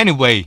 Anyway,